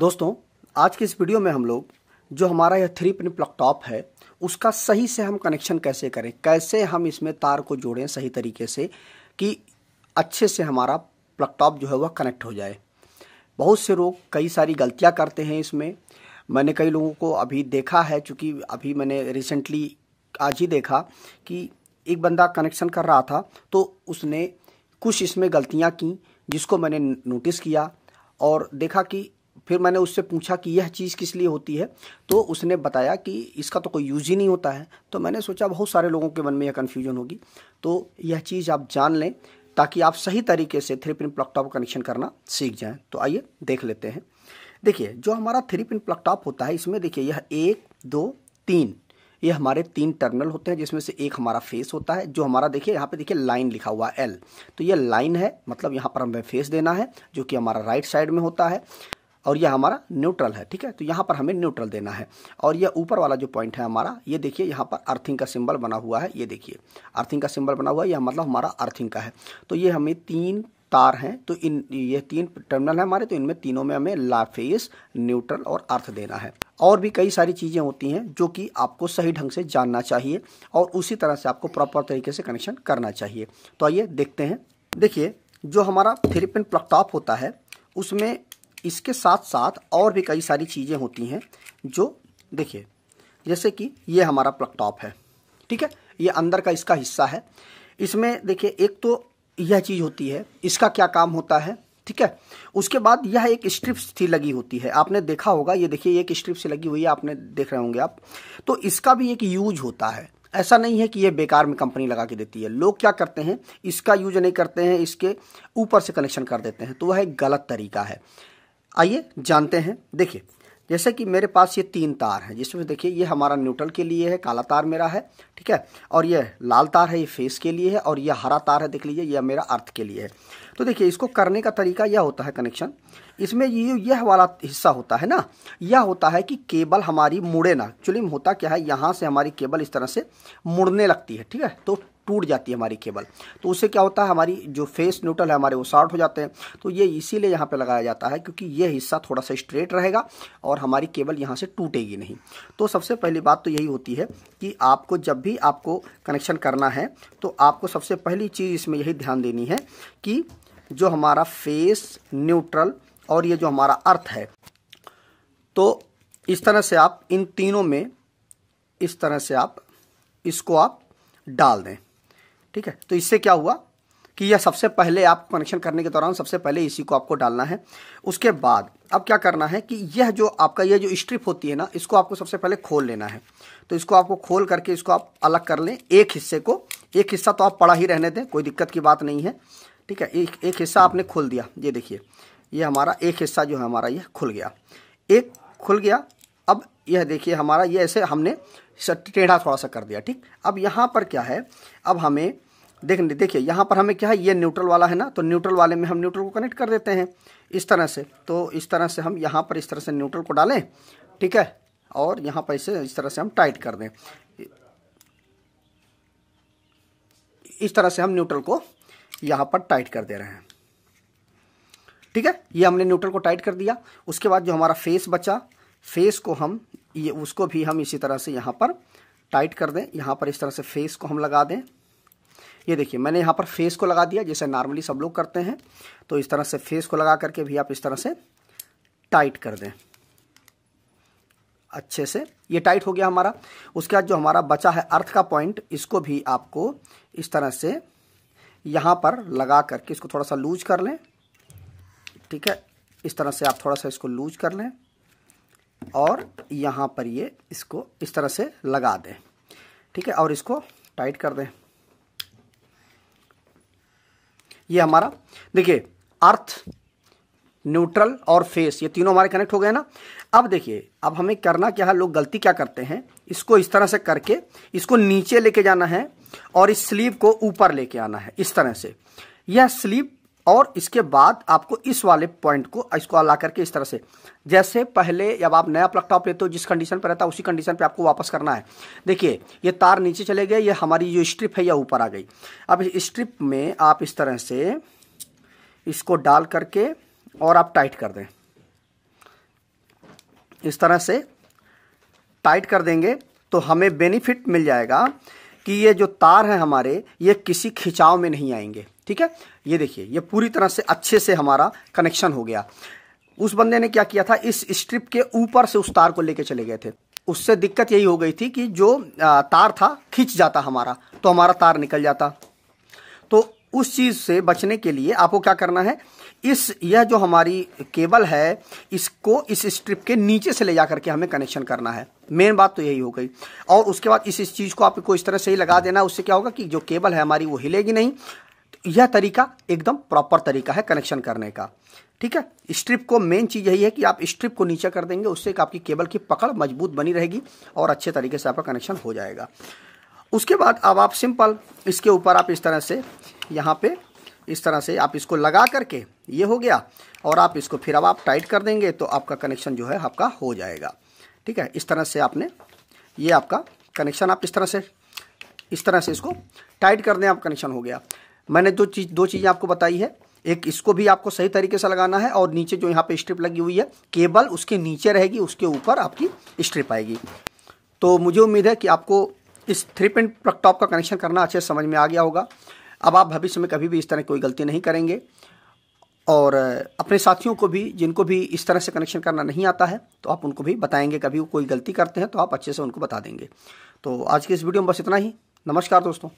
दोस्तों आज के इस वीडियो में हम लोग जो हमारा यह थ्री पिन प्लग टॉप है उसका सही से हम कनेक्शन कैसे करें कैसे हम इसमें तार को जोड़ें सही तरीके से कि अच्छे से हमारा प्लग टॉप जो है वह कनेक्ट हो जाए बहुत से लोग कई सारी गलतियाँ करते हैं इसमें मैंने कई लोगों को अभी देखा है चूँकि अभी मैंने रिसेंटली आज ही देखा कि एक बंदा कनेक्शन कर रहा था तो उसने कुछ इसमें गलतियाँ की जिसको मैंने नोटिस किया और देखा कि फिर मैंने उससे पूछा कि यह चीज़ किस लिए होती है तो उसने बताया कि इसका तो कोई यूज़ ही नहीं होता है तो मैंने सोचा बहुत सारे लोगों के मन में यह कन्फ्यूजन होगी तो यह चीज़ आप जान लें ताकि आप सही तरीके से three pin plug top connection करना सीख जाएं तो आइए देख लेते हैं देखिए जो हमारा थ्री पिन प्लग टॉप होता है इसमें देखिए यह एक दो तीन ये हमारे तीन टर्मिनल होते हैं जिसमें से एक हमारा फेस होता है जो हमारा देखिए यहाँ पे देखिए लाइन लिखा हुआ है एल तो ये लाइन है मतलब यहाँ पर हमें फेस देना है जो कि हमारा राइट साइड में होता है और यह हमारा न्यूट्रल है ठीक है तो यहाँ पर हमें न्यूट्रल देना है और यह ऊपर वाला जो पॉइंट है हमारा ये देखिए यहाँ पर अर्थिंग का सिंबल बना हुआ है ये देखिए अर्थिंग का सिंबल बना हुआ है यह मतलब हमारा अर्थिंग का है तो ये हमें तीन तार हैं तो इन ये तीन टर्मिनल हैं हमारे तो इनमें तीनों में हमें लाफेस न्यूट्रल और अर्थ देना है और भी कई सारी चीज़ें होती हैं जो कि आपको सही ढंग से जानना चाहिए और उसी तरह से आपको प्रॉपर तरीके से कनेक्शन करना चाहिए तो आइए देखते हैं देखिए जो हमारा थ्री पिन प्लगटॉप होता है उसमें इसके साथ साथ और भी कई सारी चीज़ें होती हैं जो देखिए जैसे कि ये हमारा प्लगटॉप है ठीक है ये अंदर का इसका हिस्सा है इसमें देखिए एक तो यह चीज़ होती है इसका क्या काम होता है ठीक है उसके बाद यह एक स्ट्रिप्स थी लगी होती है आपने देखा होगा ये देखिए एक स्ट्रिप्स लगी हुई है आपने देख रहे होंगे आप तो इसका भी एक यूज होता है ऐसा नहीं है कि यह बेकार में कंपनी लगा के देती है लोग क्या करते हैं इसका यूज नहीं करते हैं इसके ऊपर से कनेक्शन कर देते हैं तो वह एक गलत तरीका है आइए जानते हैं देखिए जैसे कि मेरे पास ये तीन तार हैं जिसमें देखिए ये हमारा न्यूट्रल के लिए है काला तार मेरा है ठीक है और ये लाल तार है ये फेस के लिए है और ये हरा तार है देख लीजिए ये मेरा अर्थ के लिए है तो देखिए इसको करने का तरीका यह होता है कनेक्शन इसमें ये यह वाला हिस्सा होता है ना यह होता है कि केबल हमारी मुड़े ना एक्चुअली होता क्या है यहाँ से हमारी केबल इस तरह से मुड़ने लगती है ठीक है तो टूट जाती है हमारी केबल तो उससे क्या होता है हमारी जो फेस न्यूट्रल है हमारे वो शॉर्ट हो जाते हैं तो ये इसीलिए यहाँ पे लगाया जाता है क्योंकि ये हिस्सा थोड़ा सा स्ट्रेट रहेगा और हमारी केबल यहाँ से टूटेगी नहीं तो सबसे पहली बात तो यही होती है कि आपको जब भी आपको कनेक्शन करना है तो आपको सबसे पहली चीज़ इसमें यही ध्यान देनी है कि जो हमारा फेस न्यूट्रल और ये जो हमारा अर्थ है तो इस तरह से आप इन तीनों में इस तरह से आप इसको आप डाल दें ठीक है तो इससे क्या हुआ कि यह सबसे पहले आप कनेक्शन करने के दौरान सबसे पहले इसी को आपको डालना है उसके बाद अब क्या करना है कि यह जो आपका यह जो स्ट्रिप होती है ना इसको आपको सबसे पहले खोल लेना है तो इसको आपको खोल करके इसको आप अलग कर लें एक हिस्से को एक हिस्सा तो आप पड़ा ही रहने दें कोई दिक्कत की बात नहीं है ठीक है एक एक हिस्सा आपने खोल दिया ये देखिए ये हमारा एक हिस्सा जो है हमारा ये खुल गया एक खुल गया अब यह देखिए हमारा ये ऐसे हमने टेढ़ा थोड़ा सा कर दिया ठीक अब यहाँ पर क्या है अब हमें देख देखिए यहाँ पर हमें क्या है ये न्यूट्रल वाला है ना तो न्यूट्रल वाले में हम न्यूट्रल को कनेक्ट कर देते हैं इस तरह से तो इस तरह से हम यहाँ पर इस तरह से न्यूट्रल को डालें ठीक है और यहाँ पर इसे इस तरह से हम टाइट कर दें इस तरह से हम न्यूट्रल को यहाँ पर टाइट कर दे रहे हैं ठीक है ये हमने न्यूट्रल को टाइट कर दिया उसके बाद जो हमारा फेस बचा फेस को हम ये उसको भी हम इसी तरह से यहाँ पर टाइट कर दें यहाँ पर इस तरह से फेस को हम लगा दें ये देखिए मैंने यहाँ पर फेस को लगा दिया जैसे नॉर्मली सब लोग करते हैं तो इस तरह से फेस को लगा करके भी आप इस तरह से टाइट कर दें अच्छे से ये टाइट हो गया हमारा उसके बाद जो हमारा बचा है अर्थ का पॉइंट इसको भी आपको इस तरह से यहाँ पर लगा करके इसको थोड़ा सा लूज कर लें ठीक है इस तरह से आप थोड़ा सा इसको लूज कर लें और यहाँ पर ये इसको इस तरह से लगा दें ठीक है और इसको टाइट कर दें ये हमारा देखिए अर्थ न्यूट्रल और फेस ये तीनों हमारे कनेक्ट हो गए ना अब देखिए अब हमें करना क्या है लोग गलती क्या करते हैं इसको इस तरह से करके इसको नीचे लेके जाना है और इस स्लीव को ऊपर लेके आना है इस तरह से यह स्लीव और इसके बाद आपको इस वाले पॉइंट को इसको हला करके इस तरह से जैसे पहले जब आप नया प्लग टॉप लेते हो जिस कंडीशन पर रहता है उसी कंडीशन पर आपको वापस करना है देखिए ये तार नीचे चले गए ये हमारी जो स्ट्रिप है यह ऊपर आ गई अब स्ट्रिप में आप इस तरह से इसको डाल करके और आप टाइट कर दें इस तरह से टाइट कर देंगे तो हमें बेनिफिट मिल जाएगा कि ये जो तार हैं हमारे ये किसी खिंचाव में नहीं आएंगे ठीक है ये देखिए ये पूरी तरह से अच्छे से हमारा कनेक्शन हो गया उस बंदे ने क्या किया था इस स्ट्रिप के ऊपर से उस तार को लेके चले गए थे उससे दिक्कत यही हो गई थी कि जो तार था खींच जाता हमारा तो हमारा तार निकल जाता तो उस चीज़ से बचने के लिए आपको क्या करना है इस यह जो हमारी केबल है इसको इस स्ट्रिप के नीचे से ले जा करके हमें कनेक्शन करना है मेन बात तो यही हो गई और उसके बाद इस इस चीज़ को आपको इस तरह से ही लगा देना उससे क्या होगा कि जो केबल है हमारी वो हिलेगी नहीं यह तरीका एकदम प्रॉपर तरीका है कनेक्शन करने का ठीक है स्ट्रिप को मेन चीज़ यही है कि आप स्ट्रिप को नीचे कर देंगे उससे आपकी केबल की पकड़ मजबूत बनी रहेगी और अच्छे तरीके से आपका कनेक्शन हो जाएगा उसके बाद अब आप सिंपल इसके ऊपर आप इस तरह से यहाँ पे इस तरह से आप इसको लगा करके ये हो गया और आप इसको फिर अब आप टाइट कर देंगे तो आपका कनेक्शन जो है आपका हो जाएगा ठीक है इस तरह से आपने ये आपका कनेक्शन आप इस तरह से इस तरह से इसको टाइट कर दें आप कनेक्शन हो गया मैंने दो चीज़ दो चीज़ें आपको बताई है एक इसको भी आपको सही तरीके से लगाना है और नीचे जो यहाँ पे स्ट्रिप लगी हुई है केबल उसके नीचे रहेगी उसके ऊपर आपकी स्ट्रिप आएगी तो मुझे उम्मीद है कि आपको इस थ्री पिन प्लग का कनेक्शन करना अच्छे से समझ में आ गया होगा अब आप भविष्य में कभी भी इस तरह कोई गलती नहीं करेंगे और अपने साथियों को भी जिनको भी इस तरह से कनेक्शन करना नहीं आता है तो आप उनको भी बताएंगे कभी कोई गलती करते हैं तो आप अच्छे से उनको बता देंगे तो आज की इस वीडियो में बस इतना ही नमस्कार दोस्तों